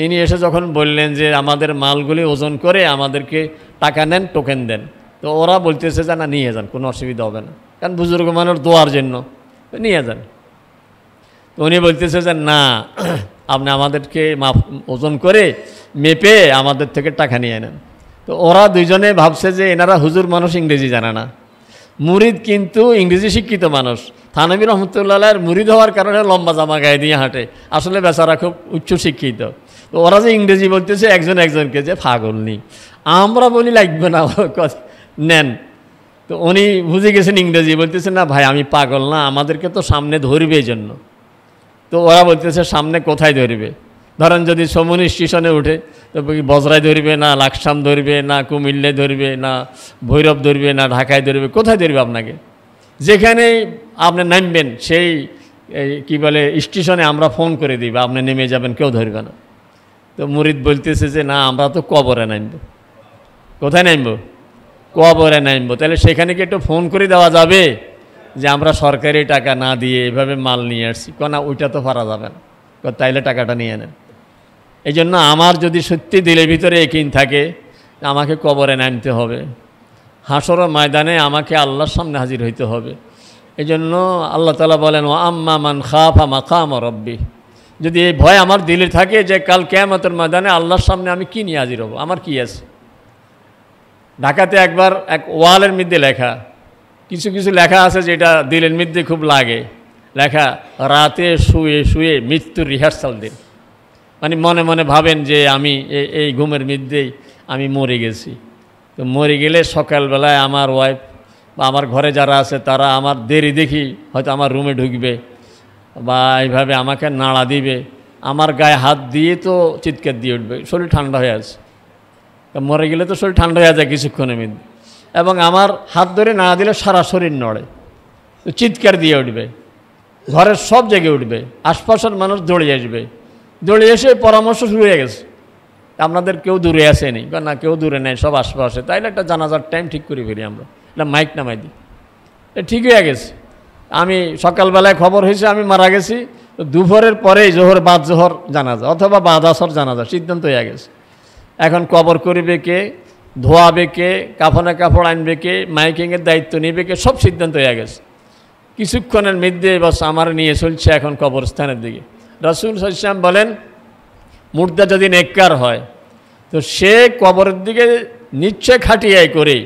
ইনি এসে যখন বললেন যে আমাদের মালগুলি ওজন করে আমাদেরকে টাকা নেন টোকেন দেন তো ওরা বলতেছে যে না নিয়ে যান কোনো অসুবিধা হবে না কারণ বুজুর্গ মানুষ দোয়ার জন্য নিয়ে যান তো উনি বলতেছে যে না আপনি আমাদেরকে মাপ ওজন করে মেপে আমাদের থেকে টাকা নিয়ে নেন তো ওরা দুইজনে ভাবছে যে এনারা হুজুর মানুষ ইংরেজি জানে না মুরিদ কিন্তু ইংরেজি শিক্ষিত মানুষ থানবী রহমতুল্লাহ মুরিদ হওয়ার কারণে লম্বা জামা গায়ে দিয়ে হাঁটে আসলে বেচারা খুব উচ্চ শিক্ষিত তো ওরা যে ইংরেজি বলতেছে একজন একজনকে যে ফাগল নি আমরা বলি লাগবে না নেন তো উনি বুঝে গেছেন ইংরেজি বলতেছেন না ভাই আমি পাগল না আমাদেরকে তো সামনে ধরবে জন্য তো ওরা বলতেছে সামনে কোথায় ধরবে ধরেন যদি সমুনি স্টেশনে উঠে তো বজরায় ধরবে না লাকসাম ধরবে না কুমিল্লে ধরবে না ভৈরব ধরবে না ঢাকায় ধরবে কোথায় ধরবে আপনাকে যেখানে আপনি নামবেন সেই কি বলে স্টেশনে আমরা ফোন করে দিব আপনি নেমে যাবেন কেউ ধরবে না তো মুরিদ বলতেছে যে না আমরা তো কবরে নামব কোথায় নামব কবরে নামব তাহলে সেখানে কি একটু ফোন করে দেওয়া যাবে যে আমরা সরকারি টাকা না দিয়ে এভাবে মাল নিয়ে আসছি না ওইটা তো পারা যাবে না তাইলে টাকাটা নিয়ে নেন এই জন্য আমার যদি সত্যি দিলের ভিতরে একিন থাকে আমাকে কবরে নামতে হবে হাসর ময়দানে আমাকে আল্লাহর সামনে হাজির হইতে হবে এই জন্য আল্লাহ তালা বলেন ও আম্মা মান খাফা মা খাম রব্বি যদি এই ভয় আমার দিলে থাকে যে কাল কেমতের ময়দানে আল্লাহর সামনে আমি কী নিয়ে হাজির হব আমার কি আছে ঢাকাতে একবার এক ওয়ালের মধ্যে লেখা কিছু কিছু লেখা আছে যেটা দিলের মধ্যে খুব লাগে লেখা রাতে শুয়ে শুয়ে মৃত্যুর রিহার্সাল দিন মানে মনে মনে ভাবেন যে আমি এই ঘুমের মধ্যেই আমি মরে গেছি তো মরে গেলে সকালবেলায় আমার ওয়াইফ বা আমার ঘরে যারা আছে তারা আমার দেরি দেখি হয়তো আমার রুমে ঢুকবে বা এইভাবে আমাকে নাড়া দিবে আমার গায়ে হাত দিয়ে তো চিৎকার দিয়ে উঠবে শরীর ঠান্ডা হয়ে আছে মরে গেলে তো শরীর ঠান্ডা হয়ে যায় কিছুক্ষণের মধ্যে এবং আমার হাত ধরে না দিলে সারা শরীর নড়ে চিৎকার দিয়ে উঠবে ঘরের সব জায়গায় উঠবে আশপাশের মানুষ দৌড়ে আসবে দৌড়ে এসে পরামর্শ শুরু হয়ে গেছে আপনাদের কেউ দূরে আসেনি না কেউ দূরে নেই সব আশপাশে তাইলে একটা জানাজার টাইম ঠিক করে ফেলি আমরা এটা মাইক নামাই দিই ঠিক হয়ে গেছে আমি সকালবেলায় খবর হয়েছে আমি মারা গেছি দুপুরের পরেই জোহর বাদ জোহর জানাজা অথবা বাদ আসর জানাজা সিদ্ধান্ত হয়ে গেছে এখন কবর করিবে কে ধোয়াবে কে কাফনা কাফড় আনবে কে মাইকিংয়ের দায়িত্ব নেবে কে সব সিদ্ধান্ত হয়ে গেছে কিছুক্ষণের মধ্যে বস আমার নিয়ে চলছে এখন কবরস্থানের দিকে রাসুল সাম বলেন মুর্দা যদি নেককার হয় তো সে কবরের দিকে নিচ্ছে খাটিয়াই করে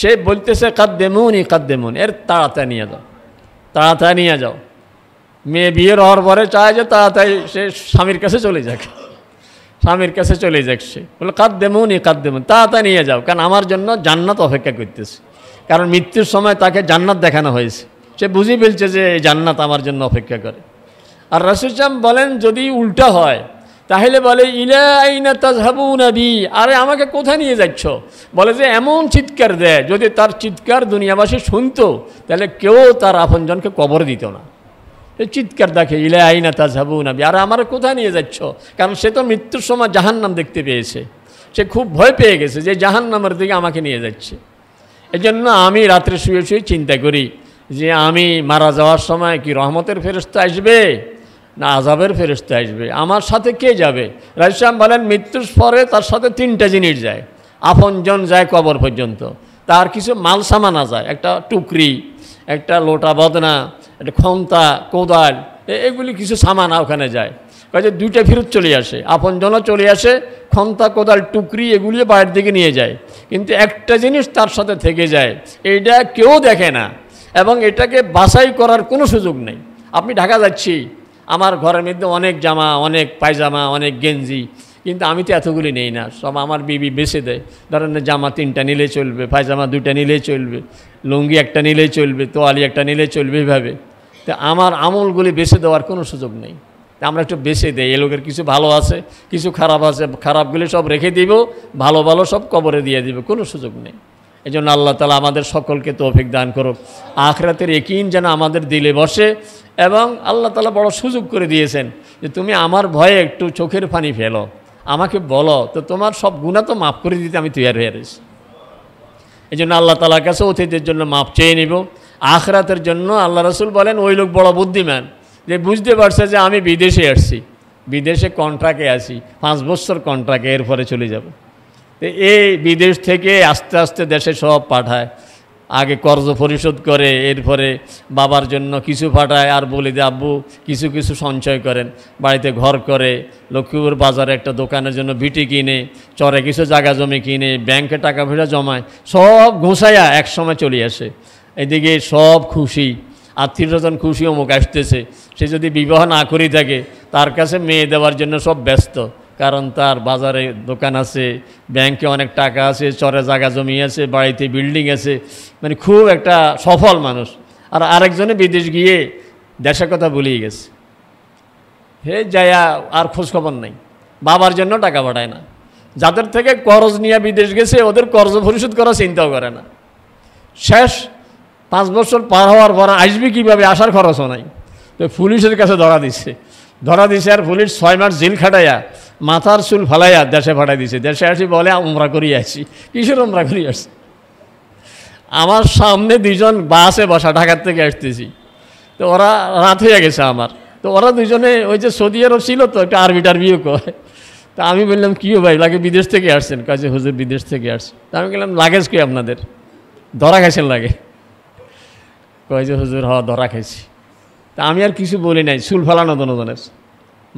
সে বলতেছে কাদ দেমন এর তাড়াতাড়ি নিয়ে যাও তাড়াতাড়ি নিয়ে যাও মেয়ে বিয়ের হওয়ার পরে চায় যে তাড়াতাড়ি সে স্বামীর কাছে চলে যাক স্বামীর কাছে চলে যাচ্ছে বলে কাঁদ দেমন ই কাঁদ দেব তাড়াতাড়ি নিয়ে যাও কারণ আমার জন্য জান্নাত অপেক্ষা করতেছে কারণ মৃত্যুর সময় তাকে জান্নাত দেখানো হয়েছে সে বুঝে ফেলছে যে এই জান্নাত আমার জন্য অপেক্ষা করে আর রসুলাম বলেন যদি উল্টা হয় তাহলে বলে ইলা আইনা তাজহাবু নাবি আরে আমাকে কোথায় নিয়ে যাচ্ছ বলে যে এমন চিৎকার দেয় যদি তার চিৎকার দুনিয়াবাসী শুনত তাহলে কেউ তার আপনজনকে কবর দিত না চিৎকার দেখে ইলে আইনা তা যাবু নাবি আর আমার কোথায় নিয়ে যাচ্ছ কারণ সে তো মৃত্যুর সময় জাহান নাম দেখতে পেয়েছে সে খুব ভয় পেয়ে গেছে যে জাহান নামের দিকে আমাকে নিয়ে যাচ্ছে এজন্য আমি রাত্রে শুয়ে শুয়ে চিন্তা করি যে আমি মারা যাওয়ার সময় কি রহমতের ফেরস্ত আসবে না আজাবের ফেরস্ত আসবে আমার সাথে কে যাবে রাজশ্যাম বলেন মৃত্যুর পরে তার সাথে তিনটা জিনিস যায় আপনজন যায় কবর পর্যন্ত তার কিছু মাল সামানা যায় একটা টুকরি একটা লোটা বদনা একটা ক্ষমতা কোদাল এগুলি কিছু সামান ওখানে যায় কাজে দুইটা ফেরত চলে আসে জন চলে আসে ক্ষমতা কোদাল টুকরি এগুলি বাইরের দিকে নিয়ে যায় কিন্তু একটা জিনিস তার সাথে থেকে যায় এটা কেউ দেখে না এবং এটাকে বাছাই করার কোনো সুযোগ নেই আপনি ঢাকা যাচ্ছি আমার ঘরের মধ্যে অনেক জামা অনেক পায়জামা অনেক গেঞ্জি কিন্তু আমি তো এতগুলি নেই না সব আমার বিবি বেছে দেয় ধরেন জামা তিনটা নিলে চলবে পায়জামা দুটা নিলে চলবে লুঙ্গি একটা নিলে চলবে তোয়ালি একটা নিলে চলবে এভাবে তা আমার আমলগুলি বেছে দেওয়ার কোনো সুযোগ নেই আমরা একটু বেছে দেই এ লোকের কিছু ভালো আছে কিছু খারাপ আছে খারাপগুলি সব রেখে দিব ভালো ভালো সব কবরে দিয়ে দিব কোনো সুযোগ নেই এই জন্য আল্লাহ তালা আমাদের সকলকে তৌফিক দান করুক আখরাতের একিন যেন আমাদের দিলে বসে এবং আল্লাহ তালা বড় সুযোগ করে দিয়েছেন যে তুমি আমার ভয়ে একটু চোখের পানি ফেলো আমাকে বলো তো তোমার সব গুণা তো মাফ করে দিতে আমি তৈরি হয়ে রয়েছি এই জন্য আল্লাহ তালার কাছে অতিথির জন্য মাপ চেয়ে নেব আখরাতের জন্য আল্লাহ রসুল বলেন ওই লোক বড় বুদ্ধিমান যে বুঝতে পারছে যে আমি বিদেশে আসছি বিদেশে কন্ট্রাক্টে আসি পাঁচ বছর কন্ট্রাক্টে এরপরে চলে যাব তো এই বিদেশ থেকে আস্তে আস্তে দেশে সব পাঠায় আগে কর্জ পরিশোধ করে এরপরে বাবার জন্য কিছু পাঠায় আর বলি যে আব্বু কিছু কিছু সঞ্চয় করেন বাড়িতে ঘর করে লক্ষ্মীপুর বাজারে একটা দোকানের জন্য ভিটি কিনে চরে কিছু জায়গা জমি কিনে ব্যাংকে টাকা পয়সা জমায় সব ঘুষাইয়া একসময় চলে আসে এদিকে সব খুশি আত্মীয়স্বজন খুশি অমুক আসতেছে সে যদি বিবাহ না করে থাকে তার কাছে মেয়ে দেওয়ার জন্য সব ব্যস্ত কারণ তার বাজারে দোকান আছে ব্যাংকে অনেক টাকা আছে চরে জায়গা জমি আছে বাড়িতে বিল্ডিং আছে মানে খুব একটা সফল মানুষ আর আরেকজনে বিদেশ গিয়ে দেশের কথা ভুলিয়ে গেছে হে যায়া আর খোঁজখবর নাই বাবার জন্য টাকা পাঠায় না যাদের থেকে করজ নিয়ে বিদেশ গেছে ওদের কর্জ পরিশোধ করা চিন্তাও করে না শেষ পাঁচ বছর পার হওয়ার পর আসবি কীভাবে আসার খরচও নাই তো পুলিশের কাছে ধরা দিচ্ছে ধরা দিছে আর পুলিশ ছয় মাস জেল খাটাইয়া মাথার চুল ফালাইয়া দেশে ফাটাই দিছে দেশে আসি বলে উমরা করি আসি কিসের উমরা করি আসছি আমার সামনে দুজন বাসে বসা ঢাকার থেকে আসতেছি তো ওরা রাত হয়ে গেছে আমার তো ওরা দুজনে ওই যে সৌদি আরব ছিল তো একটা আরবি টারবিও কয় তা আমি বললাম কী ভাই লাগে বিদেশ থেকে আসছেন কাজে হুজুর বিদেশ থেকে আসছে তা আমি বললাম লাগেজ কি আপনাদের ধরা গেছেন লাগে কয়ে যে হুজুর হওয়া ধরা খেয়েছি তা আমি আর কিছু বলি নাই চুল ফেলানো দনজনের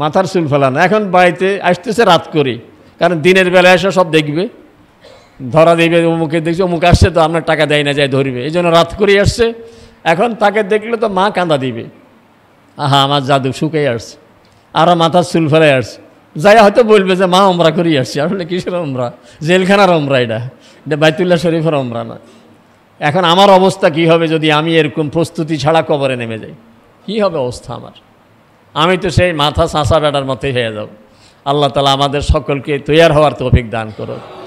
মাথার চুল ফেলানো এখন বাড়িতে আসতেছে রাত করে কারণ দিনের বেলা এসে সব দেখবে ধরা দেবে অমুকে দেখছে অমুক আসছে তো আপনার টাকা দেয় না যায় ধরবে এই জন্য রাত করে আসছে এখন তাকে দেখলে তো মা কাঁদা দিবে আহা আমার জাদু শুকাই আসছে আরও মাথার চুল ফেলাই আসছে যাই হয়তো বলবে যে মা অমরা করিয়ে আসছি আসলে কিসের ওমরা জেলখানার অমরা এটা এটা বাইতুল্লাহ শরীফের অমরা না এখন আমার অবস্থা কি হবে যদি আমি এরকম প্রস্তুতি ছাড়া কবরে নেমে যাই কি হবে অবস্থা আমার আমি তো সেই মাথা সাঁসা বেটার মতোই হয়ে যাব আল্লাহ তালা আমাদের সকলকে তৈয়ার হওয়ার তো অভিজ্ঞান করো